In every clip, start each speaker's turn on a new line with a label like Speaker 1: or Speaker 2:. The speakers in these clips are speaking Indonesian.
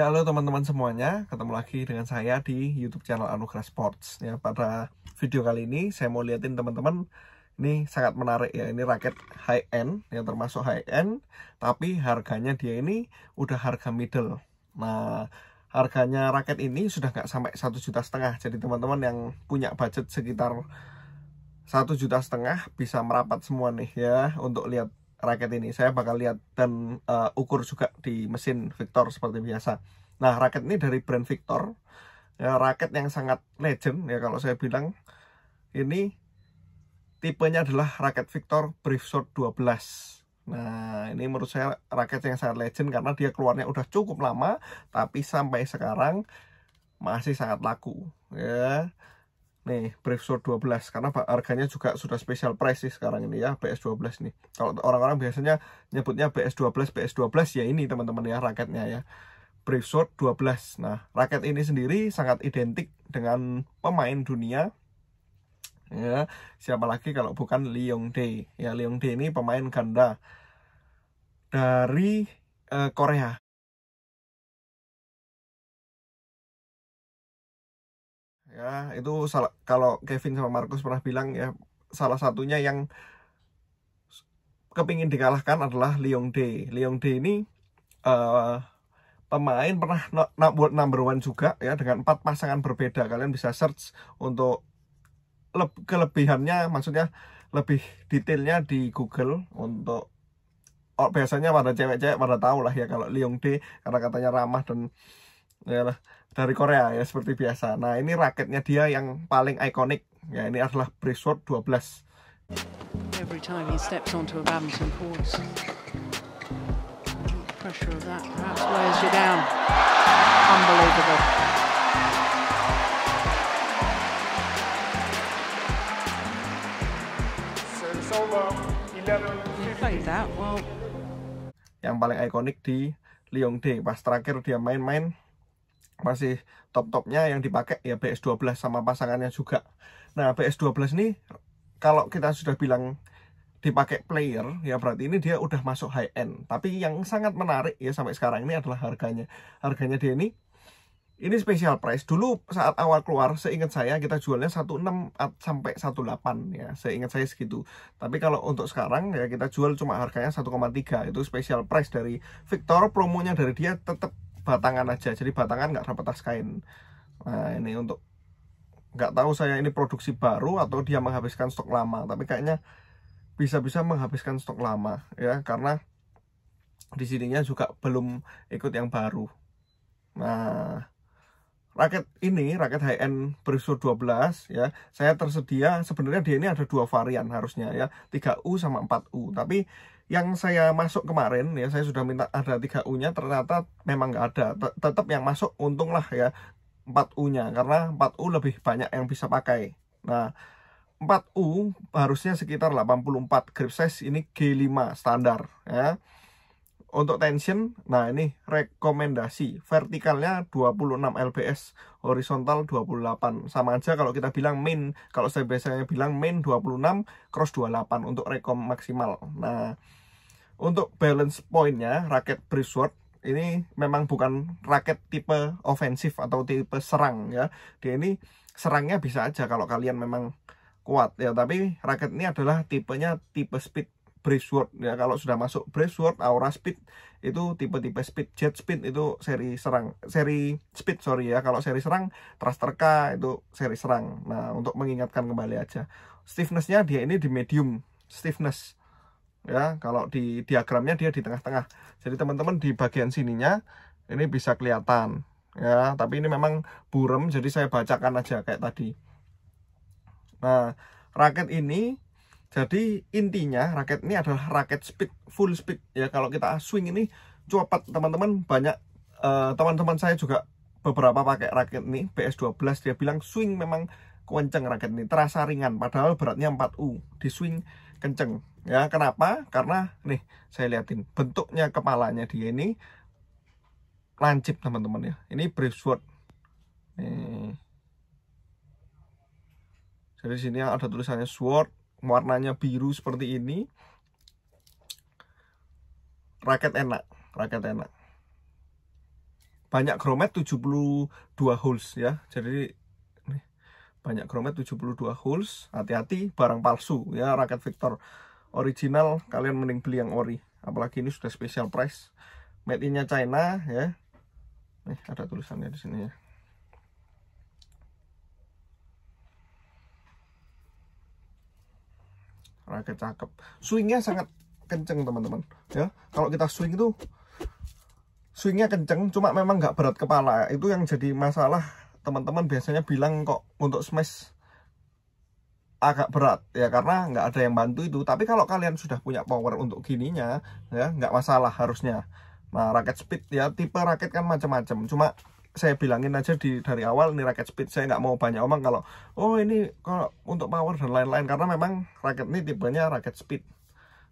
Speaker 1: Ya halo teman-teman semuanya, ketemu lagi dengan saya di YouTube channel Anugerah Sports. Ya pada video kali ini saya mau liatin teman-teman ini sangat menarik ya ini raket high end yang termasuk high end tapi harganya dia ini udah harga middle. Nah harganya raket ini sudah nggak sampai satu juta setengah jadi teman-teman yang punya budget sekitar satu juta setengah bisa merapat semua nih ya untuk lihat raket ini saya bakal lihat dan uh, ukur juga di mesin Victor seperti biasa nah raket ini dari brand Victor ya, raket yang sangat legend ya kalau saya bilang ini tipenya adalah raket Victor Brief 12 nah ini menurut saya raket yang sangat legend karena dia keluarnya udah cukup lama tapi sampai sekarang masih sangat laku ya nih Brave Sword 12 karena harganya juga sudah special price sih sekarang ini ya PS12 nih kalau orang-orang biasanya nyebutnya PS12 PS12 ya ini teman-teman ya raketnya ya Brave Sword 12 nah raket ini sendiri sangat identik dengan pemain dunia ya siapa lagi kalau bukan Leong De ya Leong De ini pemain ganda dari uh, Korea ya itu salah kalau Kevin sama Markus pernah bilang ya salah satunya yang kepingin dikalahkan adalah Liong D. Liong D ini uh, pemain pernah buat number one juga ya dengan empat pasangan berbeda. Kalian bisa search untuk kelebihannya, maksudnya lebih detailnya di Google untuk oh, biasanya pada cewek-cewek pada tahu lah ya kalau Liong D karena katanya ramah dan ya dari Korea ya seperti biasa. Nah, ini raketnya dia yang paling ikonik. Ya, ini adalah Brisword 12. Every time he steps onto a badminton court, pressure of that perhaps wears you down. Unbelievable. Yang paling ikonik di Liong D. Pas terakhir dia main-main masih top-topnya yang dipakai ya BS12 sama pasangannya juga nah BS12 ini kalau kita sudah bilang dipakai player ya berarti ini dia udah masuk high end tapi yang sangat menarik ya sampai sekarang ini adalah harganya harganya dia ini ini special price dulu saat awal keluar seingat saya kita jualnya 16 sampai 18 ya seingat saya segitu tapi kalau untuk sekarang ya kita jual cuma harganya 1,3 itu special price dari Victor promonya dari dia tetap batangan aja jadi batangan nggak terpetas kain nah ini untuk nggak tahu saya ini produksi baru atau dia menghabiskan stok lama tapi kayaknya bisa-bisa menghabiskan stok lama ya karena di sininya juga belum ikut yang baru nah raket ini raket high end berisur 12 ya saya tersedia sebenarnya dia ini ada dua varian harusnya ya 3U sama 4U tapi yang saya masuk kemarin ya saya sudah minta ada tiga U nya ternyata memang nggak ada T tetap yang masuk untunglah ya 4 U nya karena 4 U lebih banyak yang bisa pakai nah 4 U harusnya sekitar 84 grip size ini G5 standar ya untuk tension nah ini rekomendasi vertikalnya 26 lbs horizontal 28 sama aja kalau kita bilang main kalau saya biasanya bilang main 26 cross 28 untuk rekom maksimal nah untuk balance pointnya raket Brisword ini memang bukan raket tipe ofensif atau tipe serang ya dia ini serangnya bisa aja kalau kalian memang kuat ya tapi raket ini adalah tipenya tipe speed Brisword ya kalau sudah masuk Brisword Aura Speed itu tipe-tipe speed jet speed itu seri serang seri speed sorry ya kalau seri serang thruster K itu seri serang nah untuk mengingatkan kembali aja stiffnessnya dia ini di medium stiffness ya kalau di diagramnya dia di tengah-tengah jadi teman-teman di bagian sininya ini bisa kelihatan ya tapi ini memang burem jadi saya bacakan aja kayak tadi nah raket ini jadi intinya raket ini adalah raket speed full speed ya kalau kita swing ini cepat teman-teman banyak eh, teman-teman uh, saya juga beberapa pakai raket ini PS12 dia bilang swing memang kenceng raket ini terasa ringan padahal beratnya 4U di swing kenceng Ya, kenapa? Karena nih, saya liatin bentuknya kepalanya dia ini lancip, teman-teman ya. Ini brief Jadi sini ada tulisannya sword, warnanya biru seperti ini. Raket enak, raket enak. Banyak gromet 72 holes ya. Jadi nih, banyak gromet 72 holes. Hati-hati barang palsu ya raket Victor original kalian mending beli yang ori apalagi ini sudah special price made innya China ya nih eh, ada tulisannya di sini ya Raket cakep swingnya sangat kenceng teman-teman ya kalau kita swing itu swingnya kenceng cuma memang nggak berat kepala itu yang jadi masalah teman-teman biasanya bilang kok untuk smash agak berat ya karena nggak ada yang bantu itu tapi kalau kalian sudah punya power untuk gininya ya nggak masalah harusnya nah raket speed ya tipe raket kan macam-macam cuma saya bilangin aja di dari awal ini raket speed saya nggak mau banyak omong kalau oh ini kalau untuk power dan lain-lain karena memang raket ini tipenya raket speed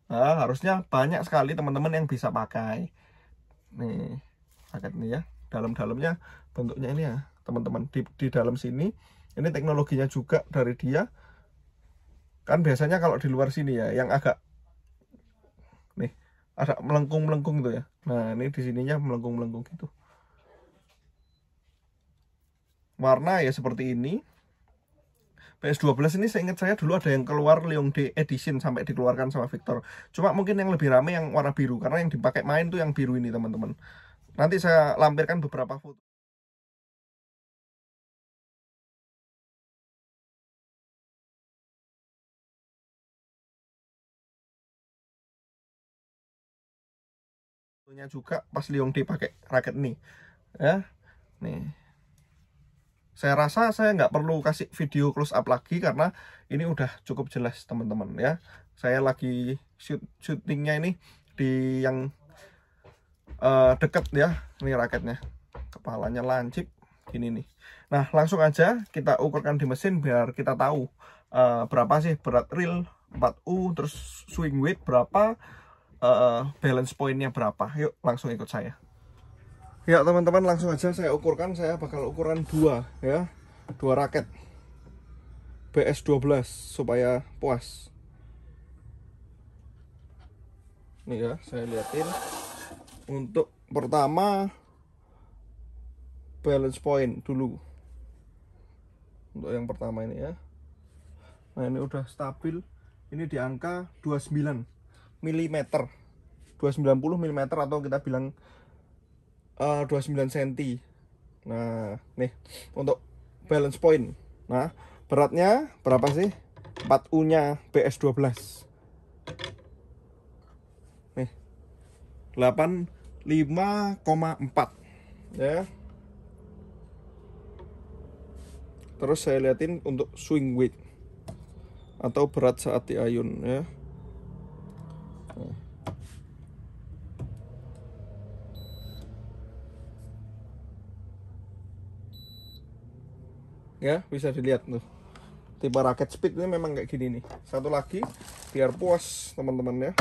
Speaker 1: nah, harusnya banyak sekali teman-teman yang bisa pakai nih raket ini ya dalam-dalamnya bentuknya ini ya teman-teman di, di dalam sini ini teknologinya juga dari dia kan biasanya kalau di luar sini ya yang agak nih agak melengkung melengkung gitu ya nah ini di sininya melengkung melengkung gitu warna ya seperti ini PS12 ini saya ingat saya dulu ada yang keluar Leong D Edition sampai dikeluarkan sama Victor cuma mungkin yang lebih rame yang warna biru karena yang dipakai main tuh yang biru ini teman-teman nanti saya lampirkan beberapa foto Tentunya juga pas Liung D pakai raket ini. Ya. Nih. Saya rasa saya nggak perlu kasih video close up lagi karena ini udah cukup jelas teman-teman ya. Saya lagi shoot shootingnya ini di yang uh, eh, deket ya. Ini raketnya. Kepalanya lancip gini nih. Nah, langsung aja kita ukurkan di mesin biar kita tahu uh, berapa sih berat reel 4U terus swing weight berapa uh, balance pointnya berapa yuk langsung ikut saya ya teman-teman langsung aja saya ukurkan saya bakal ukuran dua ya dua raket BS12 supaya puas Ini ya saya liatin untuk pertama balance point dulu untuk yang pertama ini ya nah ini udah stabil ini di angka 29 mm 290 mm atau kita bilang uh, 29 cm nah nih untuk balance point nah beratnya berapa sih 4U nya BS12 nih 85,4 ya terus saya liatin untuk swing weight atau berat saat diayun ya ya bisa dilihat tuh tipe raket speed ini memang kayak gini nih satu lagi biar puas teman-teman ya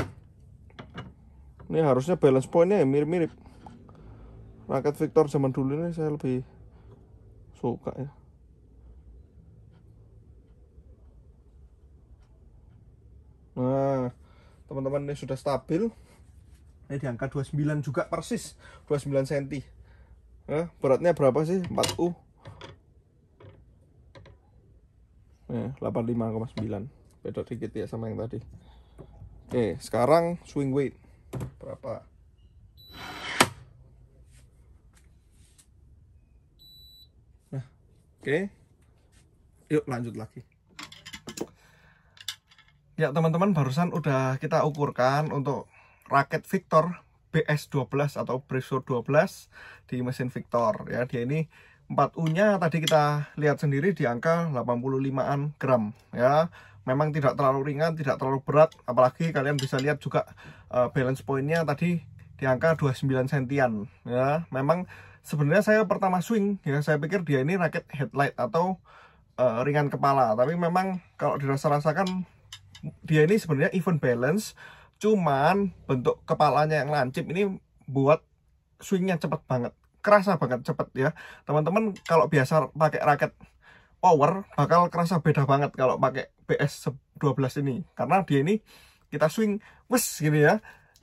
Speaker 1: ini harusnya balance pointnya ya mirip-mirip raket Victor zaman dulu ini saya lebih suka ya nah teman-teman ini sudah stabil ini di angka 29 juga persis 29 cm ya beratnya berapa sih 4U 85,9 eh, beda dikit ya sama yang tadi oke sekarang swing weight berapa nah oke yuk lanjut lagi ya teman-teman barusan udah kita ukurkan untuk raket Victor BS12 atau Bresso 12 di mesin Victor ya dia ini 4U-nya tadi kita lihat sendiri di angka 85-an gram ya. Memang tidak terlalu ringan, tidak terlalu berat, apalagi kalian bisa lihat juga uh, balance point-nya tadi di angka 29 sentian ya. Memang sebenarnya saya pertama swing ya, saya pikir dia ini raket headlight atau uh, ringan kepala, tapi memang kalau dirasa-rasakan dia ini sebenarnya even balance, cuman bentuk kepalanya yang lancip ini buat swingnya cepat banget kerasa banget cepet ya teman-teman kalau biasa pakai raket power bakal kerasa beda banget kalau pakai BS 12 ini karena dia ini kita swing wes gini gitu ya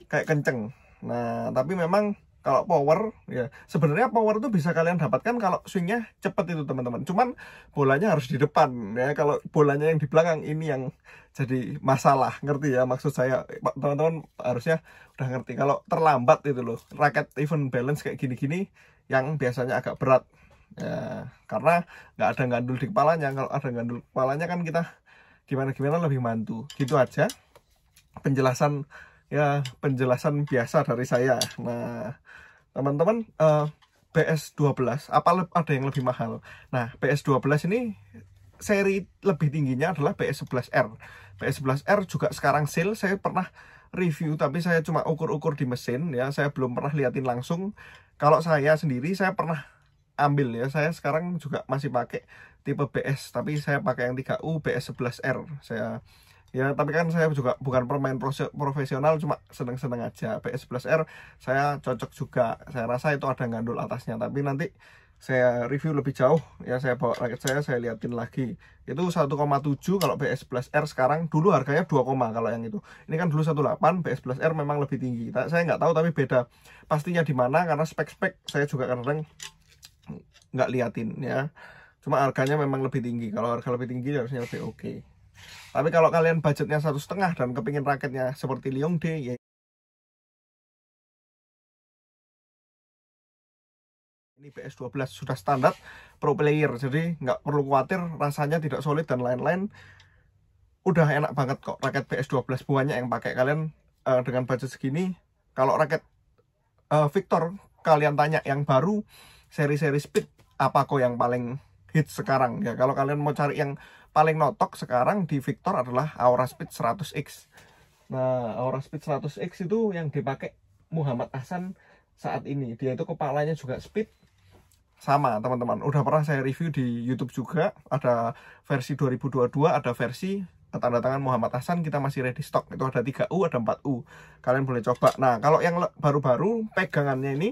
Speaker 1: kayak kenceng nah tapi memang kalau power ya sebenarnya power itu bisa kalian dapatkan kalau swingnya cepet itu teman-teman cuman bolanya harus di depan ya kalau bolanya yang di belakang ini yang jadi masalah ngerti ya maksud saya teman-teman harusnya udah ngerti kalau terlambat itu loh raket even balance kayak gini-gini yang biasanya agak berat ya karena nggak ada gandul di kepalanya kalau ada gandul kepalanya kan kita gimana-gimana lebih mantu gitu aja penjelasan ya penjelasan biasa dari saya nah teman-teman uh, eh, BS12 apa ada yang lebih mahal nah BS12 ini seri lebih tingginya adalah ps 11 r ps 11 r juga sekarang sale saya pernah review tapi saya cuma ukur-ukur di mesin ya saya belum pernah liatin langsung kalau saya sendiri saya pernah ambil ya saya sekarang juga masih pakai tipe BS tapi saya pakai yang 3U BS11R saya ya tapi kan saya juga bukan pemain profesional cuma seneng-seneng aja ps Plus r saya cocok juga saya rasa itu ada gandul atasnya tapi nanti saya review lebih jauh ya saya bawa raket saya saya liatin lagi itu 1,7 kalau PS Plus R sekarang dulu harganya 2, kalau yang itu ini kan dulu 1,8 PS Plus R memang lebih tinggi saya nggak tahu tapi beda pastinya di mana karena spek-spek saya juga kadang nggak liatin ya cuma harganya memang lebih tinggi kalau harga lebih tinggi harusnya lebih oke okay. Tapi kalau kalian budgetnya satu setengah dan kepingin raketnya seperti D ya ini PS12 sudah standar pro player, jadi nggak perlu khawatir rasanya tidak solid dan lain-lain. Udah enak banget kok raket PS12 buahnya yang pakai kalian uh, dengan budget segini. Kalau raket uh, Victor kalian tanya yang baru seri-seri speed apa kok yang paling hit sekarang ya kalau kalian mau cari yang paling notok sekarang di Victor adalah Aura Speed 100X. Nah, Aura Speed 100X itu yang dipakai Muhammad Hasan saat ini. Dia itu kepalanya juga speed sama, teman-teman. Udah pernah saya review di YouTube juga, ada versi 2022, ada versi tanda tangan Muhammad Hasan kita masih ready stock. Itu ada 3U, ada 4U. Kalian boleh coba. Nah, kalau yang baru-baru pegangannya ini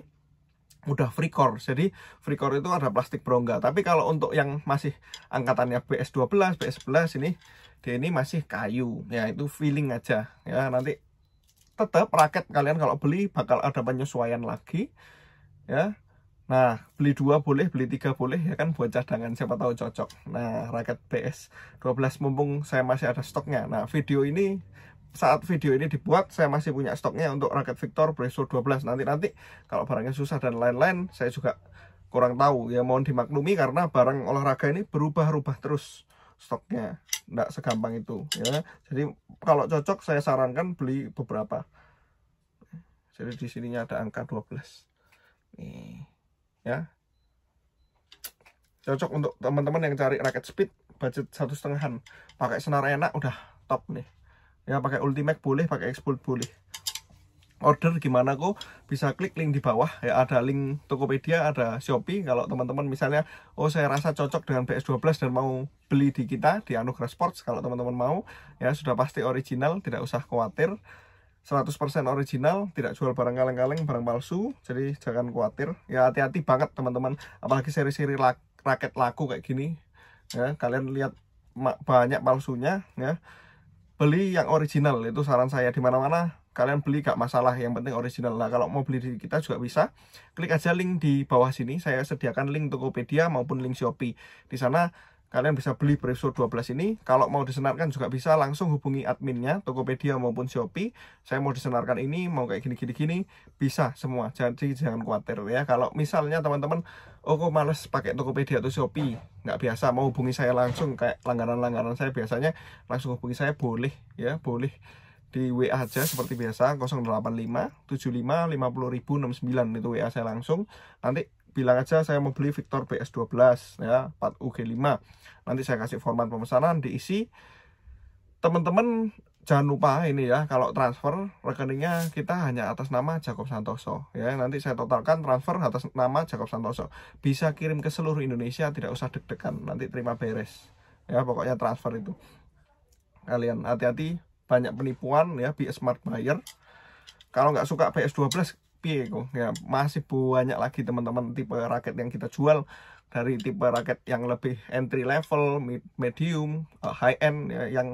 Speaker 1: mudah core, jadi free core itu ada plastik berongga tapi kalau untuk yang masih angkatannya BS12 BS11 ini dia ini masih kayu ya itu feeling aja ya nanti tetap raket kalian kalau beli bakal ada penyesuaian lagi ya Nah, beli dua boleh, beli tiga boleh ya kan buat cadangan siapa tahu cocok. Nah, raket PS 12 mumpung saya masih ada stoknya. Nah, video ini saat video ini dibuat saya masih punya stoknya untuk raket Victor Preso 12 nanti-nanti kalau barangnya susah dan lain-lain saya juga kurang tahu ya mohon dimaklumi karena barang olahraga ini berubah-ubah terus stoknya tidak segampang itu ya jadi kalau cocok saya sarankan beli beberapa jadi di sininya ada angka 12 nih ya cocok untuk teman-teman yang cari raket speed budget satu setengahan pakai senar enak udah top nih ya pakai Ultimate boleh pakai Export boleh order gimana kok bisa klik link di bawah ya ada link Tokopedia ada Shopee kalau teman-teman misalnya oh saya rasa cocok dengan PS12 dan mau beli di kita di Anugerah Sports kalau teman-teman mau ya sudah pasti original tidak usah khawatir 100% original, tidak jual barang kaleng-kaleng, barang palsu, jadi jangan khawatir. Ya hati-hati banget teman-teman, apalagi seri-seri raket laku kayak gini. Ya, kalian lihat banyak palsunya ya beli yang original itu saran saya di mana mana kalian beli gak masalah yang penting original lah kalau mau beli di kita juga bisa klik aja link di bawah sini saya sediakan link Tokopedia maupun link Shopee di sana kalian bisa beli Brevso 12 ini kalau mau disenarkan juga bisa langsung hubungi adminnya Tokopedia maupun Shopee saya mau disenarkan ini mau kayak gini gini gini bisa semua jadi jangan khawatir ya kalau misalnya teman-teman oh kok males pakai Tokopedia atau Shopee nggak biasa mau hubungi saya langsung kayak langganan-langganan saya biasanya langsung hubungi saya boleh ya boleh di WA aja seperti biasa 085 75 50 69 itu WA saya langsung nanti bilang aja saya mau beli Victor PS12 ya 4 ug 5 nanti saya kasih format pemesanan diisi teman-teman jangan lupa ini ya kalau transfer rekeningnya kita hanya atas nama Jacob Santoso ya nanti saya totalkan transfer atas nama Jacob Santoso bisa kirim ke seluruh Indonesia tidak usah deg-degan nanti terima beres ya pokoknya transfer itu kalian hati-hati banyak penipuan ya be smart buyer kalau nggak suka PS12 ya masih banyak lagi teman-teman tipe raket yang kita jual dari tipe raket yang lebih entry level, medium, eh, high end ya, yang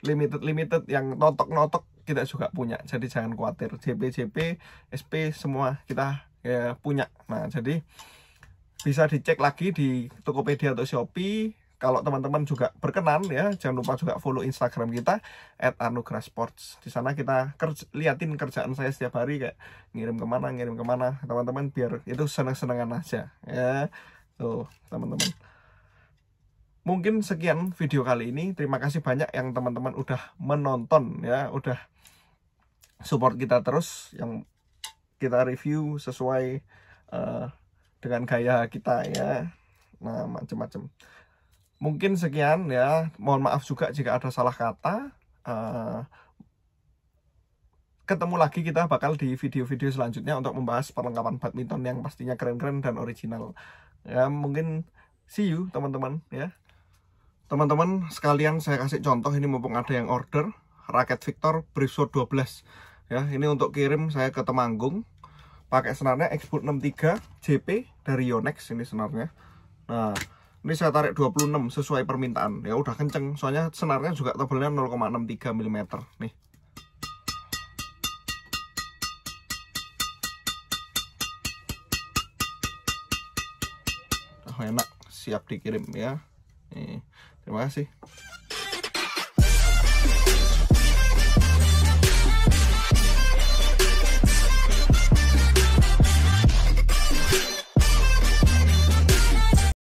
Speaker 1: limited limited yang notok-notok kita juga punya. Jadi jangan khawatir JP JP SP semua kita ya, punya. Nah, jadi bisa dicek lagi di Tokopedia atau Shopee kalau teman-teman juga berkenan ya jangan lupa juga follow Instagram kita at anugrah sports Di sana kita kerja, liatin kerjaan saya setiap hari kayak ngirim kemana ngirim kemana teman-teman biar itu seneng-senengan aja ya tuh teman-teman. Mungkin sekian video kali ini. Terima kasih banyak yang teman-teman udah menonton ya, udah support kita terus yang kita review sesuai uh, dengan gaya kita ya. Nah, macem-macem mungkin sekian ya mohon maaf juga jika ada salah kata eh, ketemu lagi kita bakal di video-video selanjutnya untuk membahas perlengkapan badminton yang pastinya keren-keren dan original ya mungkin see you teman-teman ya teman-teman sekalian saya kasih contoh ini mumpung ada yang order raket Victor Briso 12 ya ini untuk kirim saya ke Temanggung pakai senarnya Export 63 JP dari Yonex ini senarnya nah ini saya tarik 26 sesuai permintaan ya udah kenceng soalnya senarnya juga tebelnya 0,63 mm nih oh, enak siap dikirim ya nih. terima kasih